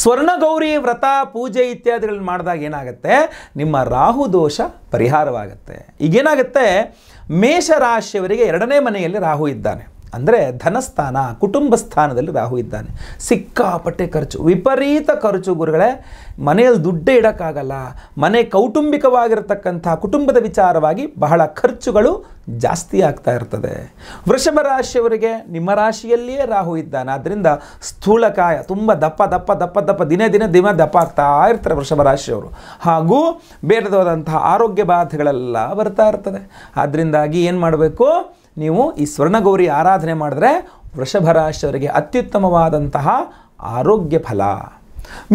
ಸ್ವರ್ಣಗೌರಿ ವ್ರತ ಪೂಜೆ ಇತ್ಯಾದಿಗಳನ್ನು ಮಾಡಿದಾಗ ಏನಾಗುತ್ತೆ ನಿಮ್ಮ ರಾಹು ದೋಷ ಪರಿಹಾರವಾಗುತ್ತೆ ಈಗೇನಾಗುತ್ತೆ ಮೇಷರಾಶಿಯವರಿಗೆ ಎರಡನೇ ಮನೆಯಲ್ಲಿ ರಾಹು ಇದ್ದಾನೆ ಅಂದರೆ ಧನಸ್ಥಾನ ಕುಟುಂಬ ಸ್ಥಾನದಲ್ಲಿ ರಾಹು ಇದ್ದಾನೆ ಸಿಕ್ಕಾಪಟ್ಟೆ ಖರ್ಚು ವಿಪರೀತ ಖರ್ಚು ಗುರುಗಳೇ ಮನೆಯಲ್ಲಿ ದುಡ್ಡೇ ಇಡೋಕ್ಕಾಗಲ್ಲ ಮನೆ ಕೌಟುಂಬಿಕವಾಗಿರತಕ್ಕಂಥ ಕುಟುಂಬದ ವಿಚಾರವಾಗಿ ಬಹಳ ಖರ್ಚುಗಳು ಜಾಸ್ತಿ ಆಗ್ತಾ ಇರ್ತದೆ ವೃಷಭ ರಾಶಿಯವರಿಗೆ ನಿಮ್ಮ ರಾಶಿಯಲ್ಲಿಯೇ ರಾಹು ಇದ್ದಾನೆ ಆದ್ದರಿಂದ ಸ್ಥೂಳಕಾಯ ತುಂಬ ದಪ್ಪ ದಪ್ಪ ದಪ್ಪ ದಪ್ಪ ದಿನೇ ದಿನೇ ದಿನ ದಪ್ಪ ಆಗ್ತಾ ಇರ್ತಾರೆ ವೃಷಭ ರಾಶಿಯವರು ಹಾಗೂ ಬೇರೆದಾದಂತಹ ಆರೋಗ್ಯ ಬಾಧೆಗಳೆಲ್ಲ ಬರ್ತಾ ಇರ್ತದೆ ಆದ್ದರಿಂದಾಗಿ ಏನು ಮಾಡಬೇಕು ನೀವು ಈ ಸ್ವರ್ಣಗೌರಿ ಆರಾಧನೆ ಮಾಡಿದ್ರೆ ವೃಷಭರಾಶಿಯವರಿಗೆ ಅತ್ಯುತ್ತಮವಾದಂತಹ ಆರೋಗ್ಯ ಫಲ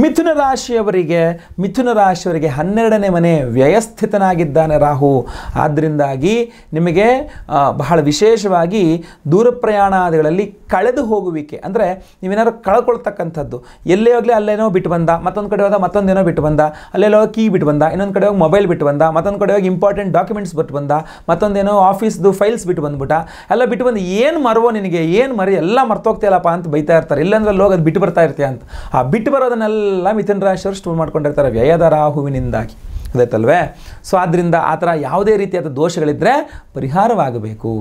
ಮಿಥುನ ರಾಶಿಯವರಿಗೆ ಮಿಥುನ ರಾಶಿಯವರಿಗೆ ಹನ್ನೆರಡನೇ ಮನೆ ವ್ಯಯಸ್ಥಿತನಾಗಿದ್ದಾನೆ ರಾಹು ಆದ್ದರಿಂದಾಗಿ ನಿಮಗೆ ಬಹಳ ವಿಶೇಷವಾಗಿ ದೂರ ಪ್ರಯಾಣಾದಿಗಳಲ್ಲಿ ಕಳೆದು ಹೋಗುವಿಕೆ ಅಂದರೆ ನೀವೇನಾದ್ರು ಕಳ್ಕೊಳ್ತಕ್ಕಂಥದ್ದು ಎಲ್ಲೇ ಹೋಗಲಿ ಅಲ್ಲೇನೋ ಬಿಟ್ಟು ಬಂದ ಮತ್ತೊಂದು ಕಡೆ ಹೋದ ಮತ್ತೊಂದೇನೋ ಬಿಟ್ಟು ಬಂದ ಹೋಗಿ ಕೀ ಬಿಟ್ಟು ಬಂದ ಇನ್ನೊಂದು ಕಡೆ ಹೋಗಿ ಮೊಬೈಲ್ ಬಿಟ್ಟು ಬಂದ ಮತ್ತೊಂದು ಕಡೆ ಹೋಗಿ ಇಂಪಾರ್ಟೆಂಟ್ ಡಾಕ್ಯುಮೆಂಟ್ಸ್ ಬಿಟ್ಟು ಬಂದ ಮತ್ತೊಂದೇನೋ ಆಫೀಸ್ದು ಫೈಲ್ಸ್ ಬಿಟ್ಟು ಬಂದ್ಬಿಟ್ಟ ಎಲ್ಲ ಬಿಟ್ಟು ಬಂದು ಏನು ಮರವೋ ನಿನಗೆ ಏನು ಮರಿ ಎಲ್ಲ ಮರ್ತೋಗ್ತಿಯಲ್ಲಪ್ಪ ಅಂತ ಬೈತಾ ಇರ್ತಾರೆ ಇಲ್ಲಾಂದ್ರೆ ಅಲ್ಲಿ ಹೋಗಿ ಅದು ಬಿಟ್ಟು ಬರ್ತಾ ಇರ್ತೀಯ ಅಂತ ಆ ಬಿಟ್ಟು ಬರೋದನ್ನು ಧನವನ್ನೆಲ್ಲ ಮಿಥುನ ರಾಶಿಯವರು ಸ್ಟೋರ್ ಮಾಡ್ಕೊಂಡಿರ್ತಾರೆ ವ್ಯಯದ ರಾಹುವಿನಿಂದಾಗಿ ಅದೈತಲ್ವೇ ಸೊ ಆದ್ದರಿಂದ ಆ ಥರ ಯಾವುದೇ ರೀತಿಯಾದ ದೋಷಗಳಿದ್ದರೆ ಪರಿಹಾರವಾಗಬೇಕು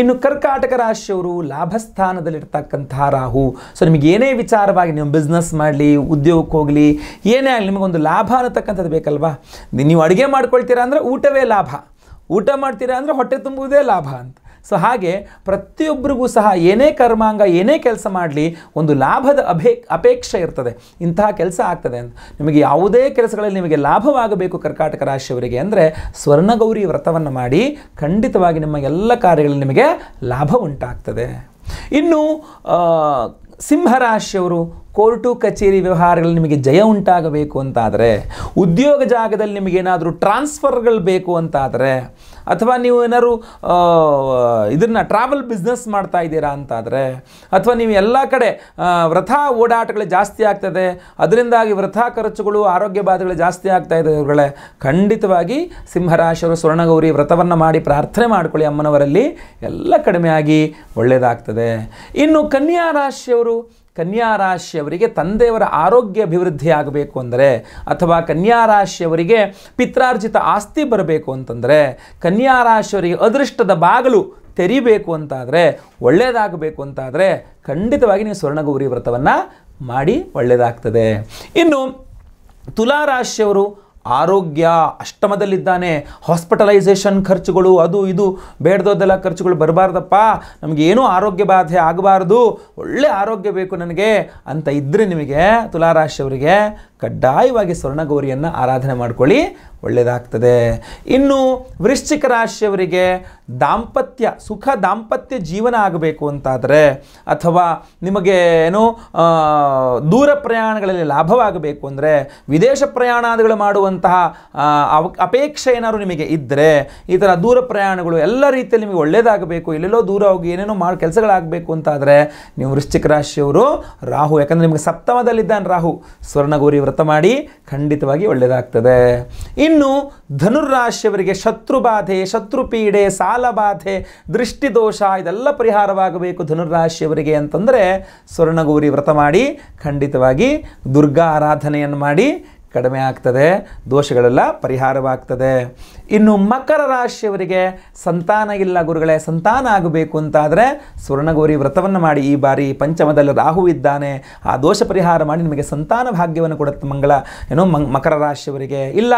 ಇನ್ನು ಕರ್ಕಾಟಕ ರಾಶಿಯವರು ಲಾಭಸ್ಥಾನದಲ್ಲಿರ್ತಕ್ಕಂತಹ ರಾಹು ಸೊ ನಿಮಗೆ ಏನೇ ವಿಚಾರವಾಗಿ ನೀವು ಬಿಸ್ನೆಸ್ ಮಾಡಲಿ ಉದ್ಯೋಗಕ್ಕೆ ಹೋಗಲಿ ಏನೇ ಆಗಲಿ ನಿಮಗೊಂದು ಲಾಭ ಅನ್ನತಕ್ಕಂಥದ್ದು ಬೇಕಲ್ವಾ ನೀವು ಅಡುಗೆ ಮಾಡ್ಕೊಳ್ತೀರಾ ಅಂದರೆ ಊಟವೇ ಲಾಭ ಊಟ ಮಾಡ್ತೀರಾ ಅಂದರೆ ಹೊಟ್ಟೆ ತುಂಬುವುದೇ ಲಾಭ ಅಂತ ಸೊ ಹಾಗೆ ಪ್ರತಿಯೊಬ್ಬರಿಗೂ ಸಹ ಏನೇ ಕರ್ಮಾಂಗ ಏನೇ ಕೆಲಸ ಮಾಡಲಿ ಒಂದು ಲಾಭದ ಅಭೇ ಅಪೇಕ್ಷೆ ಇರ್ತದೆ ಇಂತಹ ಕೆಲಸ ಆಗ್ತದೆ ಅಂತ ನಿಮಗೆ ಯಾವುದೇ ಕೆಲಸಗಳಲ್ಲಿ ನಿಮಗೆ ಲಾಭವಾಗಬೇಕು ಕರ್ಕಾಟಕ ರಾಶಿಯವರಿಗೆ ಅಂದರೆ ಸ್ವರ್ಣಗೌರಿ ವ್ರತವನ್ನು ಮಾಡಿ ಖಂಡಿತವಾಗಿ ನಿಮ್ಮ ಎಲ್ಲ ಕಾರ್ಯಗಳಲ್ಲಿ ನಿಮಗೆ ಲಾಭ ಉಂಟಾಗ್ತದೆ ಇನ್ನು ಸಿಂಹರಾಶಿಯವರು ಕೋರ್ಟು ಕಚೇರಿ ವ್ಯವಹಾರಗಳಲ್ಲಿ ನಿಮಗೆ ಜಯ ಉಂಟಾಗಬೇಕು ಅಂತಾದರೆ ಉದ್ಯೋಗ ಜಾಗದಲ್ಲಿ ನಿಮಗೇನಾದರೂ ಟ್ರಾನ್ಸ್ಫರ್ಗಳು ಬೇಕು ಅಂತಾದರೆ ಅಥವಾ ನೀವು ಏನಾದ್ರು ಇದನ್ನು ಟ್ರಾವೆಲ್ ಬಿಸ್ನೆಸ್ ಮಾಡ್ತಾ ಇದ್ದೀರಾ ಅಂತಾದರೆ ಅಥವಾ ನೀವು ಎಲ್ಲ ಕಡೆ ವೃಥಾ ಓಡಾಟಗಳು ಜಾಸ್ತಿ ಆಗ್ತದೆ ಅದರಿಂದಾಗಿ ವ್ರತಾ ಖರ್ಚುಗಳು ಆರೋಗ್ಯ ಬಾಧೆಗಳು ಜಾಸ್ತಿ ಆಗ್ತಾ ಇದ್ದಾವೆ ಖಂಡಿತವಾಗಿ ಸಿಂಹರಾಶರು ಸ್ವರ್ಣಗೌರಿ ವ್ರತವನ್ನು ಮಾಡಿ ಪ್ರಾರ್ಥನೆ ಮಾಡಿಕೊಳ್ಳಿ ಅಮ್ಮನವರಲ್ಲಿ ಎಲ್ಲ ಕಡಿಮೆಯಾಗಿ ಒಳ್ಳೆಯದಾಗ್ತದೆ ಇನ್ನು ಕನ್ಯಾ ರಾಶಿಯವರು ಕನ್ಯಾ ರಾಶಿಯವರಿಗೆ ತಂದೆಯವರ ಆರೋಗ್ಯ ಆಗಬೇಕು ಅಂದರೆ ಅಥವಾ ಕನ್ಯಾ ರಾಶಿಯವರಿಗೆ ಪಿತ್ರಾರ್ಜಿತ ಆಸ್ತಿ ಬರಬೇಕು ಅಂತಂದರೆ ಕನ್ಯಾ ರಾಶಿಯವರಿಗೆ ಅದೃಷ್ಟದ ಬಾಗಿಲು ತೆರಿಬೇಕು ಅಂತಾದರೆ ಒಳ್ಳೆಯದಾಗಬೇಕು ಅಂತಾದರೆ ಖಂಡಿತವಾಗಿ ನೀವು ಸ್ವರ್ಣಗೌರಿ ವ್ರತವನ್ನು ಮಾಡಿ ಒಳ್ಳೆಯದಾಗ್ತದೆ ಇನ್ನು ತುಲಾರಾಶಿಯವರು ಆರೋಗ್ಯ ಅಷ್ಟಮದಲ್ಲಿದ್ದಾನೆ ಹಾಸ್ಪಿಟಲೈಸೇಷನ್ ಖರ್ಚುಗಳು ಅದು ಇದು ಬೇಡದೋದೆಲ್ಲ ಖರ್ಚುಗಳು ಬರಬಾರ್ದಪ್ಪ ನಮಗೇನೂ ಆರೋಗ್ಯ ಬಾಧೆ ಆಗಬಾರ್ದು ಒಳ್ಳೆ ಆರೋಗ್ಯ ಬೇಕು ನನಗೆ ಅಂತ ಇದ್ದರೆ ನಿಮಗೆ ತುಲಾರಾಶಿಯವರಿಗೆ ಕಡ್ಡಾಯವಾಗಿ ಸ್ವರ್ಣಗೌರಿಯನ್ನು ಆರಾಧನೆ ಮಾಡ್ಕೊಳ್ಳಿ ಒಳ್ಳೆಯದಾಗ್ತದೆ ಇನ್ನು ವೃಶ್ಚಿಕ ರಾಶಿಯವರಿಗೆ ದಾಂಪತ್ಯ ಸುಖ ದಾಂಪತ್ಯ ಜೀವನ ಆಗಬೇಕು ಅಂತಾದರೆ ಅಥವಾ ನಿಮಗೆ ಏನು ದೂರ ಪ್ರಯಾಣಗಳಲ್ಲಿ ಲಾಭವಾಗಬೇಕು ಅಂದರೆ ವಿದೇಶ ಪ್ರಯಾಣಗಳು ಮಾಡುವಂತಹ ಅವ ಅಪೇಕ್ಷೆ ಏನಾದರೂ ನಿಮಗೆ ಇದ್ದರೆ ಈ ಥರ ದೂರ ಪ್ರಯಾಣಗಳು ಎಲ್ಲ ರೀತಿಯಲ್ಲಿ ನಿಮಗೆ ಒಳ್ಳೆಯದಾಗಬೇಕು ಎಲ್ಲೆಲ್ಲೋ ದೂರ ಹೋಗಿ ಏನೇನೋ ಮಾಡಿ ಕೆಲಸಗಳಾಗಬೇಕು ಅಂತಾದರೆ ನೀವು ವೃಶ್ಚಿಕ ರಾಶಿಯವರು ರಾಹು ಯಾಕಂದರೆ ನಿಮಗೆ ಸಪ್ತಮದಲ್ಲಿದ್ದಾನೆ ರಾಹು ಸ್ವರ್ಣಗೌರಿ ವ್ರತ ಮಾಡಿ ಖಂಡಿತವಾಗಿ ಒಳ್ಳೆಯದಾಗ್ತದೆ ಇನ್ನು ಧನುರಾಶಿಯವರಿಗೆ ಶತ್ರು ಬಾಧೆ ಶತ್ರು ಪೀಡೆ ಸಾಲ ಬಾಧೆ ದೃಷ್ಟಿದೋಷ ಇದೆಲ್ಲ ಪರಿಹಾರವಾಗಬೇಕು ಧನುರಾಶಿಯವರಿಗೆ ಅಂತಂದರೆ ಸ್ವರ್ಣಗೌರಿ ವ್ರತ ಮಾಡಿ ಖಂಡಿತವಾಗಿ ದುರ್ಗಾ ಆರಾಧನೆಯನ್ನು ಮಾಡಿ ಕಡಿಮೆ ಆಗ್ತದೆ ದೋಷಗಳೆಲ್ಲ ಪರಿಹಾರವಾಗ್ತದೆ ಇನ್ನು ಮಕರ ರಾಶಿಯವರಿಗೆ ಸಂತಾನ ಇಲ್ಲ ಗುರುಗಳೇ ಸಂತಾನ ಆಗಬೇಕು ಅಂತಾದರೆ ಸ್ವರ್ಣಗೌರಿ ವ್ರತವನ್ನು ಮಾಡಿ ಈ ಬಾರಿ ಪಂಚಮದಲ್ಲಿ ರಾಹು ಇದ್ದಾನೆ ಆ ದೋಷ ಪರಿಹಾರ ಮಾಡಿ ನಿಮಗೆ ಸಂತಾನ ಭಾಗ್ಯವನ್ನು ಕೊಡುತ್ತೆ ಮಂಗಳ ಏನೋ ಮಕರ ರಾಶಿಯವರಿಗೆ ಇಲ್ಲ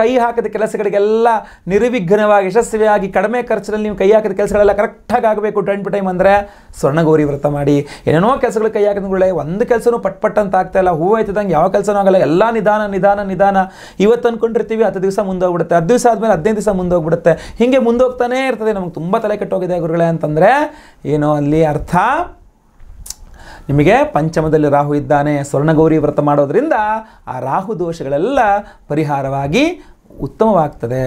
ಕೈ ಹಾಕಿದ ಕೆಲಸಗಳಿಗೆಲ್ಲ ನಿರ್ವಿಘ್ನವಾಗಿ ಯಶಸ್ವಿಯಾಗಿ ಕಡಿಮೆ ಖರ್ಚಿನಲ್ಲಿ ನೀವು ಕೈ ಹಾಕಿದ ಕೆಲಸಗಳೆಲ್ಲ ಕರೆಕ್ಟಾಗಿ ಆಗಬೇಕು ಟೈಮ್ ಟು ಟೈಮ್ ಅಂದರೆ ಸ್ವರ್ಣಗೌರಿ ವ್ರತ ಮಾಡಿ ಏನೇನೋ ಕೆಲಸಗಳು ಕೈ ಹಾಕಿದ ಗುರುಗಳೇ ಒಂದು ಕೆಲಸನೂ ಪಟ್ಪಟ್ಟಂತ ಆಗ್ತಾ ಅಂತ ಹೂವು ಆಯ್ತದಂಗೆ ಯಾವ ಕೆಲಸನೂ ಆಗಲ್ಲ ಎಲ್ಲ ನಿಧಾನ ನಿಧಾನ ನಿಧಾನ ಇವತ್ತು ಅಂದ್ಕೊಂಡಿರ್ತೀವಿ ಹತ್ತು ದಿವಸ ಮುಂದೋಗ್ಬಿಡುತ್ತೆ ಹತ್ತು ದಿವಸ ಆದಮೇಲೆ ಹದಿನೈದು ದಿವಸ ಮುಂದೋಗ್ಬಿಡುತ್ತೆ ಹೀಗೆ ಮುಂದೋಗ್ತಾನೇ ಇರ್ತದೆ ನಮಗೆ ತುಂಬ ತಲೆ ಕೆಟ್ಟೋಗಿದೆ ಗುರುಗಳೇ ಅಂತಂದರೆ ಏನೋ ಅಲ್ಲಿ ಅರ್ಥ ನಿಮಗೆ ಪಂಚಮದಲ್ಲಿ ರಾಹು ಇದ್ದಾನೆ ಸ್ವರ್ಣಗೌರಿ ವ್ರತ ಮಾಡೋದ್ರಿಂದ ಆ ರಾಹು ದೋಷಗಳೆಲ್ಲ ಪರಿಹಾರವಾಗಿ ಉತ್ತಮವಾಗ್ತದೆ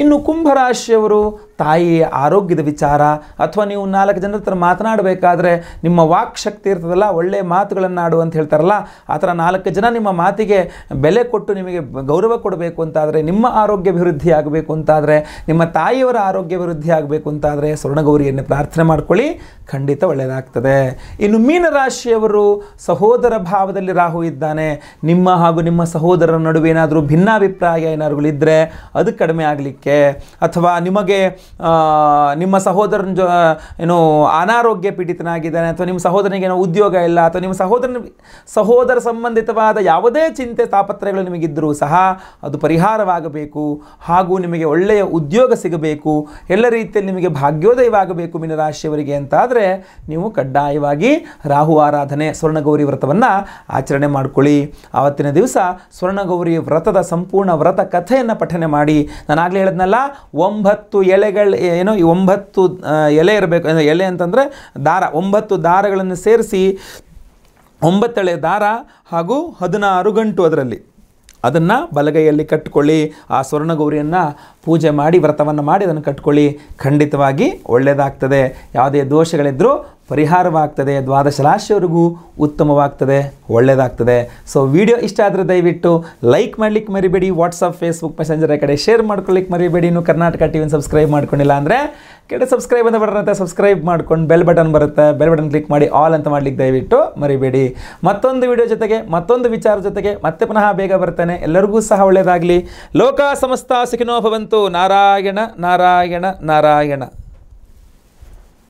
ಇನ್ನು ಕುಂಭರಾಶಿಯವರು ತಾಯಿಯ ಆರೋಗ್ಯದ ವಿಚಾರ ಅಥವಾ ನೀವು ನಾಲ್ಕು ಜನರ ಹತ್ರ ಮಾತನಾಡಬೇಕಾದ್ರೆ ನಿಮ್ಮ ವಾಕ್ ಶಕ್ತಿ ಇರ್ತದಲ್ಲ ಒಳ್ಳೆಯ ಮಾತುಗಳನ್ನು ಆಡು ಅಂತ ಹೇಳ್ತಾರಲ್ಲ ಆ ಥರ ನಾಲ್ಕು ಜನ ನಿಮ್ಮ ಮಾತಿಗೆ ಬೆಲೆ ಕೊಟ್ಟು ನಿಮಗೆ ಗೌರವ ಕೊಡಬೇಕು ಅಂತಾದರೆ ನಿಮ್ಮ ಆರೋಗ್ಯ ಅಭಿವೃದ್ಧಿ ಆಗಬೇಕು ಅಂತಾದರೆ ನಿಮ್ಮ ತಾಯಿಯವರ ಆರೋಗ್ಯ ಅಭಿವೃದ್ಧಿ ಆಗಬೇಕು ಅಂತಾದರೆ ಸ್ವರ್ಣಗೌರಿಯನ್ನು ಪ್ರಾರ್ಥನೆ ಮಾಡ್ಕೊಳ್ಳಿ ಖಂಡಿತ ಒಳ್ಳೆಯದಾಗ್ತದೆ ಇನ್ನು ಮೀನರಾಶಿಯವರು ಸಹೋದರ ಭಾವದಲ್ಲಿ ರಾಹು ಇದ್ದಾನೆ ನಿಮ್ಮ ಹಾಗೂ ನಿಮ್ಮ ಸಹೋದರರ ನಡುವೆ ಏನಾದರೂ ಭಿನ್ನಾಭಿಪ್ರಾಯ ಏನಾದರೂ ಇದ್ದರೆ ಅದು ಕಡಿಮೆ ಆಗಲಿಕ್ಕೆ ಅಥವಾ ನಿಮಗೆ ನಿಮ್ಮ ಸಹೋದರನ ಜೊ ಏನು ಅನಾರೋಗ್ಯ ಪೀಡಿತನಾಗಿದ್ದಾನೆ ಅಥವಾ ನಿಮ್ಮ ಸಹೋದರನಿಗೆ ಏನೋ ಉದ್ಯೋಗ ಇಲ್ಲ ಅಥವಾ ನಿಮ್ಮ ಸಹೋದರನ ಸಹೋದರ ಸಂಬಂಧಿತವಾದ ಯಾವುದೇ ಚಿಂತೆ ತಾಪತ್ರಗಳು ನಿಮಗಿದ್ದರೂ ಸಹ ಅದು ಪರಿಹಾರವಾಗಬೇಕು ಹಾಗೂ ನಿಮಗೆ ಒಳ್ಳೆಯ ಉದ್ಯೋಗ ಸಿಗಬೇಕು ಎಲ್ಲ ರೀತಿಯಲ್ಲಿ ನಿಮಗೆ ಭಾಗ್ಯೋದಯವಾಗಬೇಕು ಮೀನರಾಶಿಯವರಿಗೆ ಅಂತಾದರೆ ನೀವು ಕಡ್ಡಾಯವಾಗಿ ರಾಹು ಆರಾಧನೆ ಸ್ವರ್ಣಗೌರಿ ವ್ರತವನ್ನು ಆಚರಣೆ ಮಾಡಿಕೊಳ್ಳಿ ಆವತ್ತಿನ ದಿವಸ ಸ್ವರ್ಣಗೌರಿ ವ್ರತದ ಸಂಪೂರ್ಣ ವ್ರತ ಕಥೆಯನ್ನು ಪಠನೆ ಮಾಡಿ ನಾನಾಗಲೇ ಹೇಳಿದ್ನಲ್ಲ ಒಂಬತ್ತು ಎಲೆಗಳು ಏನು ಈ ಒಂಬತ್ತು ಎಲೆ ಇರಬೇಕು ಎಲೆ ಅಂತಂದರೆ ದಾರ ಒಂಬತ್ತು ದಾರಗಳನ್ನು ಸೇರಿಸಿ ಒಂಬತ್ತೆಳೆ ದಾರ ಹಾಗೂ ಹದಿನಾರು ಗಂಟು ಅದರಲ್ಲಿ ಅದನ್ನು ಬಲಗೈಯಲ್ಲಿ ಕಟ್ಕೊಳ್ಳಿ ಆ ಸ್ವರ್ಣಗೌರಿಯನ್ನು ಪೂಜೆ ಮಾಡಿ ವ್ರತವನ್ನು ಮಾಡಿ ಅದನ್ನು ಕಟ್ಕೊಳ್ಳಿ ಖಂಡಿತವಾಗಿ ಒಳ್ಳೆಯದಾಗ್ತದೆ ಯಾವುದೇ ದೋಷಗಳಿದ್ದರೂ ಪರಿಹಾರವಾಗ್ತದೆ ದ್ವಾದಶ ರಾಶಿಯವರಿಗೂ ಉತ್ತಮವಾಗ್ತದೆ ಒಳ್ಳೆಯದಾಗ್ತದೆ ಸೊ ವಿಡಿಯೋ ಇಷ್ಟ ಆದರೆ ದಯವಿಟ್ಟು ಲೈಕ್ ಮಾಡ್ಲಿಕ್ಕೆ ಮರಿಬೇಡಿ ವಾಟ್ಸಪ್ ಫೇಸ್ಬುಕ್ ಮೆಸೆಂಜರ್ ಕಡೆ ಶೇರ್ ಮಾಡ್ಕೊಳ್ಲಿಕ್ಕೆ ಮರಿಬೇಡಿ ಇನ್ನು ಕರ್ನಾಟಕ ವಿನ ಸಬ್ಸ್ಕ್ರೈಬ್ ಮಾಡ್ಕೊಂಡಿಲ್ಲ ಅಂದರೆ ಕೆಡೆ ಸಬ್ಸ್ಕ್ರೈಬ್ ಅಂತ ಬರುತ್ತೆ ಸಬ್ಸ್ಕ್ರೈಬ್ ಮಾಡ್ಕೊಂಡು ಬೆಲ್ ಬಟನ್ ಬರುತ್ತೆ ಬೆಲ್ ಬಟನ್ ಕ್ಲಿಕ್ ಮಾಡಿ ಆಲ್ ಅಂತ ಮಾಡ್ಲಿಕ್ಕೆ ದಯವಿಟ್ಟು ಮರಿಬೇಡಿ ಮತ್ತೊಂದು ವಿಡಿಯೋ ಜೊತೆಗೆ ಮತ್ತೊಂದು ವಿಚಾರ ಜೊತೆಗೆ ಮತ್ತೆ ಪುನಃ ಬೇಗ ಬರ್ತಾನೆ ಎಲ್ಲರಿಗೂ ಸಹ ಒಳ್ಳೆಯದಾಗಲಿ ಲೋಕ ಸಮಸ್ತ ಸುಖಿನೋ ನಾರಾಯಣ ನಾರಾಯಣ ನಾರಾಯಣ